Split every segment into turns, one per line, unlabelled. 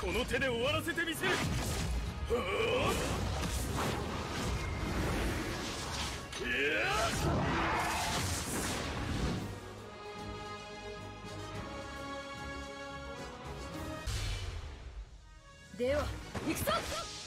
この手で終わらせてみせるでは行くぞ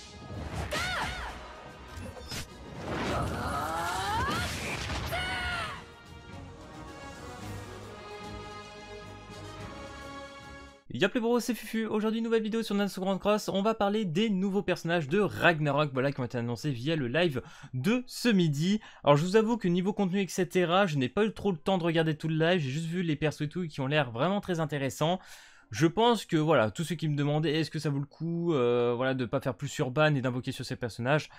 Y'a plus bro, c'est Fufu. Aujourd'hui, nouvelle vidéo sur Nanso Grand Cross. On va parler des nouveaux personnages de Ragnarok, voilà, qui ont été annoncés via le live de ce midi. Alors, je vous avoue que niveau contenu, etc., je n'ai pas eu trop le temps de regarder tout le live. J'ai juste vu les persos et tout qui ont l'air vraiment très intéressants. Je pense que voilà, tous ceux qui me demandaient est-ce que ça vaut le coup euh, voilà, de ne pas faire plus urban et d'invoquer sur ces personnages,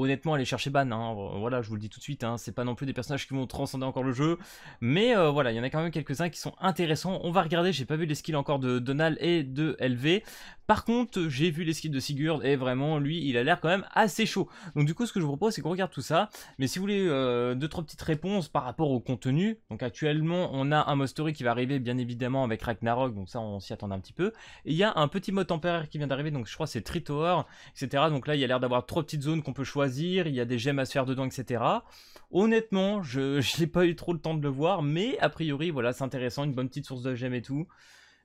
honnêtement aller chercher ban hein, euh, voilà je vous le dis tout de suite hein, c'est pas non plus des personnages qui vont transcender encore le jeu mais euh, voilà il y en a quand même quelques-uns qui sont intéressants on va regarder j'ai pas vu les skills encore de Donald et de LV par contre j'ai vu les skills de Sigurd et vraiment lui il a l'air quand même assez chaud donc du coup ce que je vous propose c'est qu'on regarde tout ça mais si vous voulez euh, deux trois petites réponses par rapport au contenu donc actuellement on a un mode qui va arriver bien évidemment avec Ragnarok donc ça on s'y attend un petit peu et il y a un petit mode temporaire qui vient d'arriver donc je crois c'est Tritower etc donc là il y a l'air d'avoir trois petites zones qu'on peut choisir il y a des gemmes à se faire dedans, etc. Honnêtement, je n'ai pas eu trop le temps de le voir, mais a priori, voilà, c'est intéressant, une bonne petite source de gemmes et tout.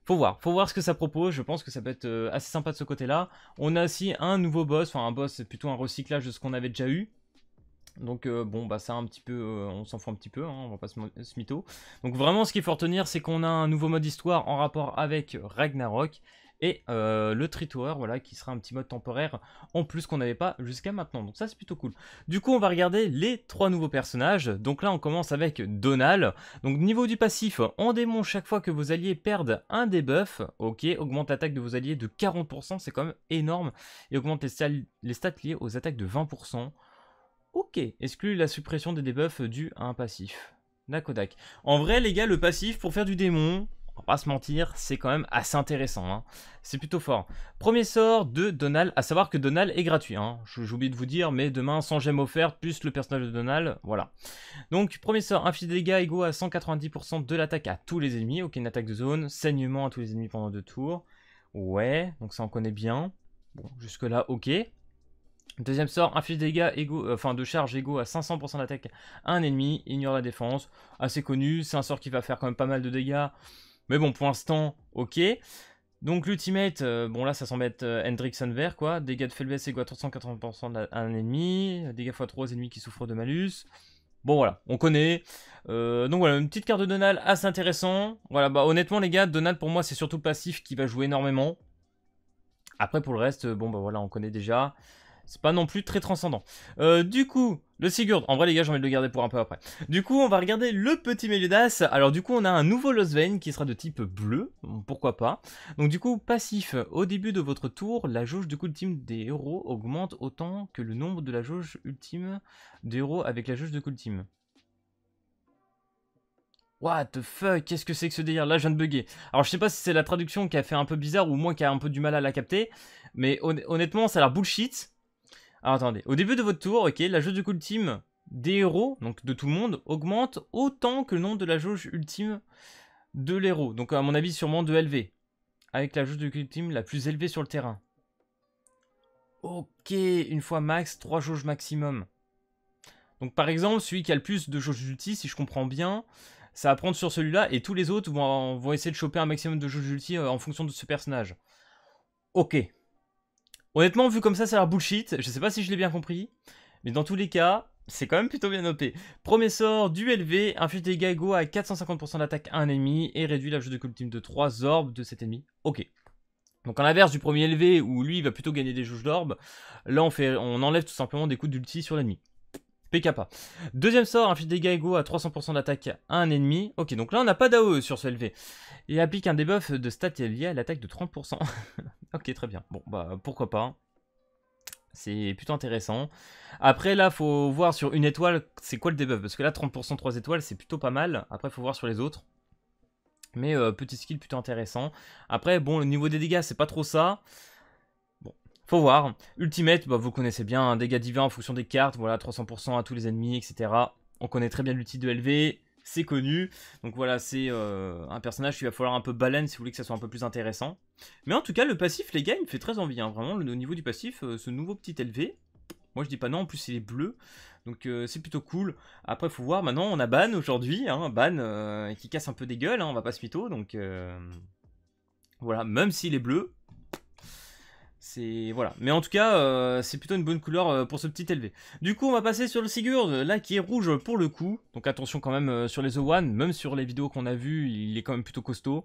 Faut voir, faut voir ce que ça propose, je pense que ça peut être euh, assez sympa de ce côté-là. On a aussi un nouveau boss, enfin un boss, c'est plutôt un recyclage de ce qu'on avait déjà eu. Donc euh, bon bah ça un petit peu euh, on s'en fout un petit peu hein, on va pas se, mytho. Donc vraiment ce qu'il faut retenir c'est qu'on a un nouveau mode histoire en rapport avec Ragnarok et euh, le Tree voilà, qui sera un petit mode temporaire en plus qu'on n'avait pas jusqu'à maintenant. Donc ça, c'est plutôt cool. Du coup, on va regarder les trois nouveaux personnages. Donc là, on commence avec Donald. Donc niveau du passif, en démon, chaque fois que vos alliés perdent un debuff, ok, augmente l'attaque de vos alliés de 40%, c'est quand même énorme, et augmente les, stats, les liées aux attaques de 20%. Ok, exclut la suppression des debuffs dus à un passif. Nakodak. En vrai, les gars, le passif pour faire du démon, on va pas se mentir, c'est quand même assez intéressant. Hein. C'est plutôt fort. Premier sort de Donald, à savoir que Donald est gratuit. Hein. J'oublie de vous dire, mais demain, 100 gemmes offertes, plus le personnage de Donald, voilà. Donc, premier sort, inflige dégâts égaux à 190% de l'attaque à tous les ennemis. Ok, une attaque de zone, saignement à tous les ennemis pendant deux tours. Ouais, donc ça on connaît bien. Bon, jusque là, ok. Deuxième sort, inflige euh, des dégâts égaux, enfin de charge égaux à 500% d'attaque à un ennemi, ignore la défense. Assez connu, c'est un sort qui va faire quand même pas mal de dégâts. Mais bon, pour l'instant, ok. Donc l'ultimate, euh, bon là ça semble être euh, Hendrickson vert quoi. Dégâts de Felves égaux à 380% à un ennemi. Dégâts x 3 aux ennemis qui souffrent de malus. Bon voilà, on connaît. Euh, donc voilà, une petite carte de Donald assez intéressant. Voilà, bah honnêtement les gars, Donald pour moi c'est surtout passif qui va jouer énormément. Après pour le reste, bon bah voilà, on connaît déjà. C'est pas non plus très transcendant. du coup, le Sigurd, en vrai les gars j'ai envie de le garder pour un peu après. Du coup on va regarder le petit Meliodas. Alors du coup on a un nouveau Losvein qui sera de type bleu, pourquoi pas. Donc du coup passif, au début de votre tour, la jauge de cool team des héros augmente autant que le nombre de la jauge ultime des héros avec la jauge de cool team. What the fuck, qu'est-ce que c'est que ce délire Là, je viens de bugger. Alors, je sais pas si c'est la traduction qui a fait un peu bizarre ou moi qui a un peu du mal à la capter, mais honnêtement, ça a l'air bullshit. Alors attendez, au début de votre tour, ok, la jauge de ultime des héros, donc de tout le monde, augmente autant que le nombre de la jauge ultime de l'héros. Donc à mon avis sûrement de LV. Avec la jauge de ultime la plus élevée sur le terrain. Ok, une fois max, trois jauges maximum. Donc par exemple, celui qui a le plus de jauges ulti, si je comprends bien, ça va prendre sur celui-là et tous les autres vont, essayer de choper un maximum de jauges ulti euh, en fonction de ce personnage. Ok. Honnêtement, vu comme ça, ça a l'air bullshit. Je sais pas si je l'ai bien compris. Mais dans tous les cas, c'est quand même plutôt bien opé. Premier sort, du LV, inflige des égaux à 450% d'attaque à un ennemi et réduit la jauge de cultime de 3 orbes de cet ennemi. Ok. Donc en l'inverse du premier LV où lui il va plutôt gagner des jauges d'orbes, là on, fait, on enlève tout simplement des coups d'ulti sur l'ennemi. PKP. Deuxième sort, inflige des dégâts égaux à 300% d'attaque à un ennemi. Ok, donc là on n'a pas d'AOE sur ce LV. Et applique un debuff de stat lié à l'attaque de 30%. Ok, très bien. Bon, bah pourquoi pas. C'est plutôt intéressant. Après, là, faut voir sur une étoile, c'est quoi le debuff Parce que là, 30% 3 étoiles, c'est plutôt pas mal. Après, faut voir sur les autres. Mais euh, petit skill plutôt intéressant. Après, bon, le niveau des dégâts, c'est pas trop ça. Bon, faut voir. Ultimate, bah, vous connaissez bien, hein, dégâts divins en fonction des cartes. Voilà, 300% à tous les ennemis, etc. On connaît très bien l'outil de LV c'est connu. Donc voilà, c'est euh, un personnage qu'il va falloir un peu baleine si vous voulez que ça soit un peu plus intéressant. Mais en tout cas, le passif, les gars, il me fait très envie. Hein. Vraiment, le, au niveau du passif, euh, ce nouveau petit élevé moi je dis pas non, en plus il est bleu. Donc euh, c'est plutôt cool. Après, faut voir, maintenant on a Ban aujourd'hui. Hein, Ban qui casse un peu des gueules, hein, on va pas se mytho. Donc voilà, même s'il est bleu, c'est voilà. Mais en tout cas, euh, c'est plutôt une bonne couleur euh, pour ce petit élevé. Du coup, on va passer sur le Sigurd, là qui est rouge pour le coup. Donc attention quand même euh, sur les o One, même sur les vidéos qu'on a vues, il est quand même plutôt costaud.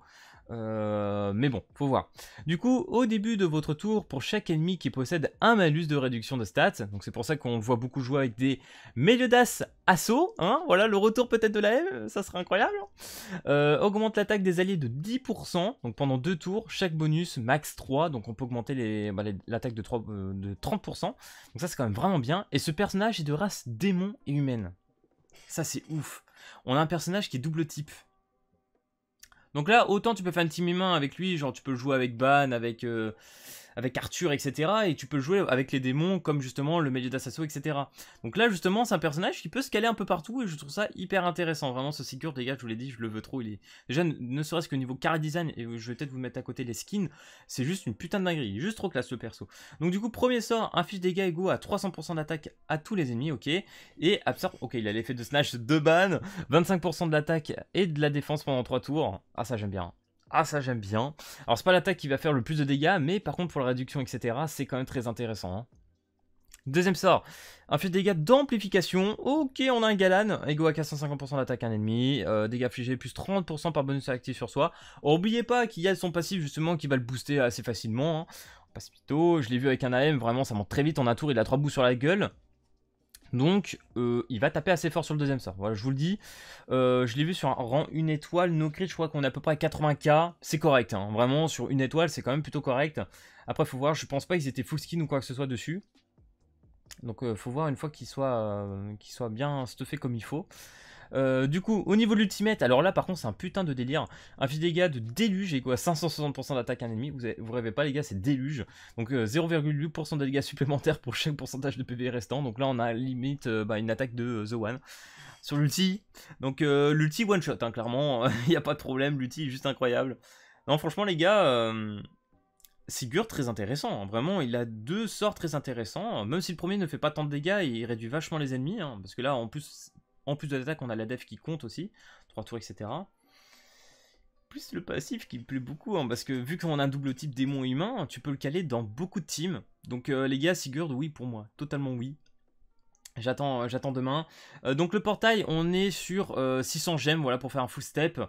Euh, mais bon, faut voir. Du coup, au début de votre tour, pour chaque ennemi qui possède un malus de réduction de stats, donc c'est pour ça qu'on voit beaucoup jouer avec des Meliodas Assaut, hein, voilà le retour peut-être de la M, ça serait incroyable. Euh, augmente l'attaque des alliés de 10%, donc pendant deux tours, chaque bonus max 3, donc on peut augmenter bah, l'attaque de, euh, de 30%, donc ça c'est quand même vraiment bien. Et ce personnage est de race démon et humaine, ça c'est ouf. On a un personnage qui est double type, donc là, autant tu peux faire un team humain avec lui, genre tu peux jouer avec Ban, avec. Euh, avec Arthur, etc. Et tu peux jouer avec les démons comme justement le milieu d'assassin, etc. Donc là justement c'est un personnage qui peut se caler un peu partout et je trouve ça hyper intéressant. Vraiment ce Sigurd les gars, je vous l'ai dit, je le veux trop. Il est déjà ne serait-ce que niveau car design et je vais peut-être vous mettre à côté les skins, c'est juste une putain de dinguerie, juste trop classe le perso. Donc du coup premier sort, un fiche dégâts égaux à 300% d'attaque à tous les ennemis, ok. Et absorbe, ok il a l'effet de snatch de ban, 25% de l'attaque et de la défense pendant 3 tours. Ah ça j'aime bien. Ah ça j'aime bien. Alors c'est pas l'attaque qui va faire le plus de dégâts, mais par contre pour la réduction, etc., c'est quand même très intéressant. Hein. Deuxième sort, un de dégâts d'amplification. Ok, on a un Galan, égo à 150% d'attaque à un ennemi, euh, dégâts affligés plus 30% par bonus actif sur soi. oubliez pas qu'il y a son passif justement qui va le booster assez facilement. Hein. passe plutôt, je l'ai vu avec un AM, vraiment ça monte très vite en un tour, il a trois bouts sur la gueule. Donc, euh, il va taper assez fort sur le deuxième sort. Voilà, je vous le dis. Euh, je l'ai vu sur un rang une étoile, no crit, je crois qu'on est à peu près à 80k. C'est correct, hein. vraiment, sur une étoile, c'est quand même plutôt correct. Après, faut voir, je pense pas qu'ils étaient full skin ou quoi que ce soit dessus. Donc, euh, faut voir une fois qu'il soit, soit bien stuffé comme il faut. Euh, du coup, au niveau de l'ultimate, alors là par contre c'est un putain de délire. Un de dégâts de déluge et quoi 560% d'attaque à un ennemi. Vous, rêvez pas les gars, c'est déluge. Donc 0,8% de dégâts supplémentaires pour chaque pourcentage de PV restant. Donc là on a limite euh, bah, une attaque de euh, The One sur l'ulti. Donc l'ulti one shot, hein, clairement, il n'y a pas de problème, l'ulti est juste incroyable. Non franchement les gars... Sigurd très intéressant, hein. vraiment il a deux sorts très intéressants, même si le premier ne fait pas tant de dégâts, il réduit vachement les ennemis, hein. parce que là en plus en plus de l'attaque, on a la def qui compte aussi, 3 tours, etc. Plus le passif qui me plaît beaucoup, hein, parce que vu qu'on a un double type démon humain, tu peux le caler dans beaucoup de teams. Donc euh, les gars, Sigurd, oui pour moi, totalement oui. J'attends, euh, j'attends demain. Euh, donc le portail, on est sur 600 euh, gemmes, voilà, pour faire un full step.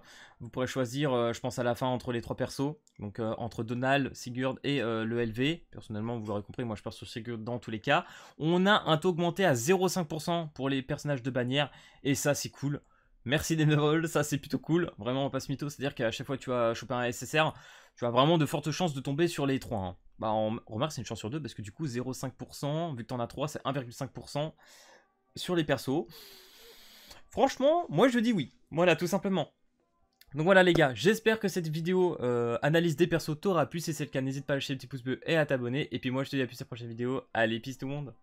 Vous pourrez choisir, je pense à la fin, entre les trois persos. Donc entre Donald, Sigurd et le LV. Personnellement, vous l'aurez compris, moi je pars sur Sigurd dans tous les cas. On a un taux augmenté à 0,5% pour les personnages de bannière. Et ça, c'est cool. Merci des ça c'est plutôt cool. Vraiment, on passe mytho, c'est-à-dire qu'à chaque fois que tu vas choper un SSR, tu as vraiment de fortes chances de tomber sur les 3. Hein. Bah, remarque, c'est une chance sur 2 parce que du coup, 0,5%, vu que en as 3, c'est 1,5% sur les persos. Franchement, moi je dis oui. Voilà, tout simplement. Donc voilà les gars, j'espère que cette vidéo euh, analyse des persos t'aura plu. Si c'est le cas, n'hésite pas à lâcher le petit pouce bleu et à t'abonner. Et puis moi je te dis à plus à la prochaine vidéo. Allez, peace tout le monde